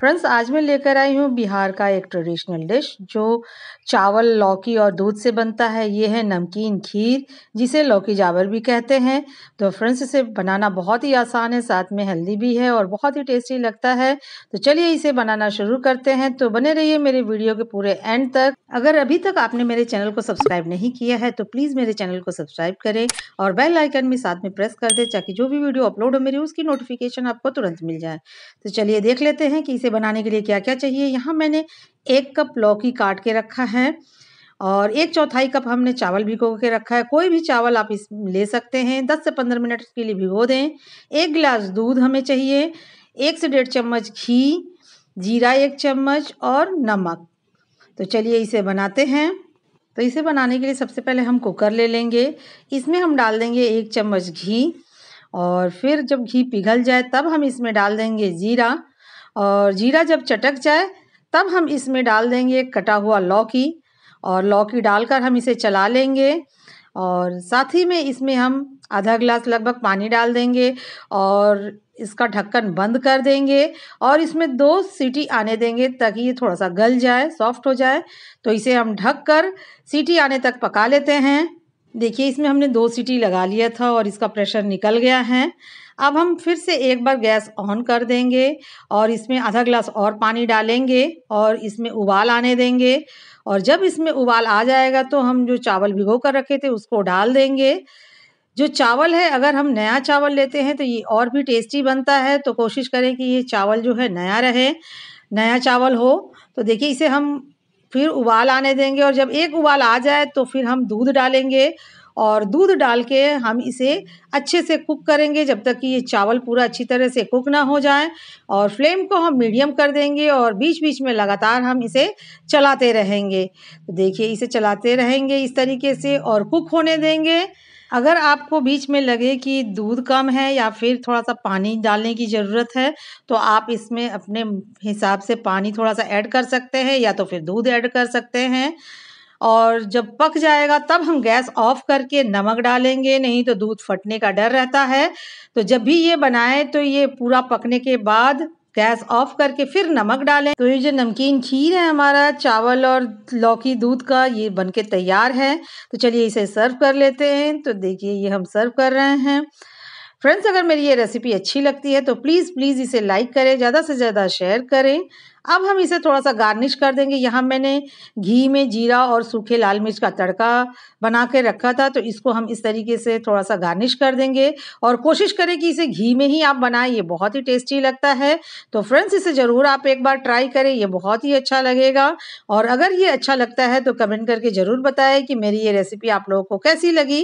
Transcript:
friends आज मैं लेकर आई हूँ बिहार का एक ट्रेडिशनल डिश जो चावल लौकी और दूध से बनता है ये है नमकीन खीर जिसे लौकी जावर भी कहते हैं तो फ्रेंड्स इसे बनाना बहुत ही आसान है साथ में हेल्दी भी है और बहुत ही टेस्टी लगता है तो चलिए इसे बनाना शुरू करते हैं तो बने रहिए मेरे वीडियो के पूरे एंड तक अगर अभी तक आपने मेरे चैनल को सब्सक्राइब नहीं किया है तो प्लीज़ मेरे चैनल को सब्सक्राइब करें और बेल आइकन भी साथ में प्रेस कर दें ताकि जो भी वीडियो अपलोड हो मेरी उसकी नोटिफिकेशन आपको तुरंत मिल जाए तो चलिए देख लेते हैं कि इसे इसे बनाने के लिए क्या क्या चाहिए यहाँ मैंने एक कप लौकी काट के रखा है और एक चौथाई कप हमने चावल भिगो के रखा है कोई भी चावल आप इस ले सकते हैं दस से पंद्रह मिनट के लिए भिगो दें एक गिलास दूध हमें चाहिए एक से डेढ़ चम्मच घी जीरा एक चम्मच और नमक तो चलिए इसे बनाते हैं तो इसे बनाने के लिए सबसे पहले हम कुकर ले लेंगे इसमें हम डाल देंगे एक चम्मच घी और फिर जब घी पिघल जाए तब हम इसमें डाल देंगे जीरा और जीरा जब चटक जाए तब हम इसमें डाल देंगे कटा हुआ लौकी और लौकी डालकर हम इसे चला लेंगे और साथ ही में इसमें हम आधा गिलास लगभग पानी डाल देंगे और इसका ढक्कन बंद कर देंगे और इसमें दो सीटी आने देंगे ताकि ये थोड़ा सा गल जाए सॉफ्ट हो जाए तो इसे हम ढक कर सीटी आने तक पका लेते हैं देखिए इसमें हमने दो सीटी लगा लिया था और इसका प्रेशर निकल गया है अब हम फिर से एक बार गैस ऑन कर देंगे और इसमें आधा ग्लास और पानी डालेंगे और इसमें उबाल आने देंगे और जब इसमें उबाल आ जाएगा तो हम जो चावल भिगो कर रखे थे उसको डाल देंगे जो चावल है अगर हम नया चावल लेते हैं तो ये और भी टेस्टी बनता है तो कोशिश करें कि ये चावल जो है नया रहे नया चावल हो तो देखिए इसे हम फिर उबाल आने देंगे और जब एक उबाल आ जाए तो फिर हम दूध डालेंगे और दूध डाल के हम इसे अच्छे से कुक करेंगे जब तक कि ये चावल पूरा अच्छी तरह से कुक ना हो जाए और फ्लेम को हम मीडियम कर देंगे और बीच बीच में लगातार हम इसे चलाते रहेंगे तो देखिए इसे चलाते रहेंगे इस तरीके से और कुक होने देंगे अगर आपको बीच में लगे कि दूध कम है या फिर थोड़ा सा पानी डालने की ज़रूरत है तो आप इसमें अपने हिसाब से पानी थोड़ा सा ऐड कर सकते हैं या तो फिर दूध ऐड कर सकते हैं और जब पक जाएगा तब हम गैस ऑफ करके नमक डालेंगे नहीं तो दूध फटने का डर रहता है तो जब भी ये बनाएं तो ये पूरा पकने के बाद गैस ऑफ करके फिर नमक डालें तो ये जो नमकीन खीर है हमारा चावल और लौकी दूध का ये बन के तैयार है तो चलिए इसे सर्व कर लेते हैं तो देखिए ये हम सर्व कर रहे हैं फ्रेंड्स अगर मेरी ये रेसिपी अच्छी लगती है तो प्लीज़ प्लीज़ इसे लाइक करें ज़्यादा से ज़्यादा शेयर करें अब हम इसे थोड़ा सा गार्निश कर देंगे यहाँ मैंने घी में जीरा और सूखे लाल मिर्च का तड़का बना के रखा था तो इसको हम इस तरीके से थोड़ा सा गार्निश कर देंगे और कोशिश करें कि इसे घी में ही आप बनाएं ये बहुत ही टेस्टी लगता है तो फ्रेंड्स इसे ज़रूर आप एक बार ट्राई करें ये बहुत ही अच्छा लगेगा और अगर ये अच्छा लगता है तो कमेंट करके ज़रूर बताएँ कि मेरी ये रेसिपी आप लोगों को कैसी लगी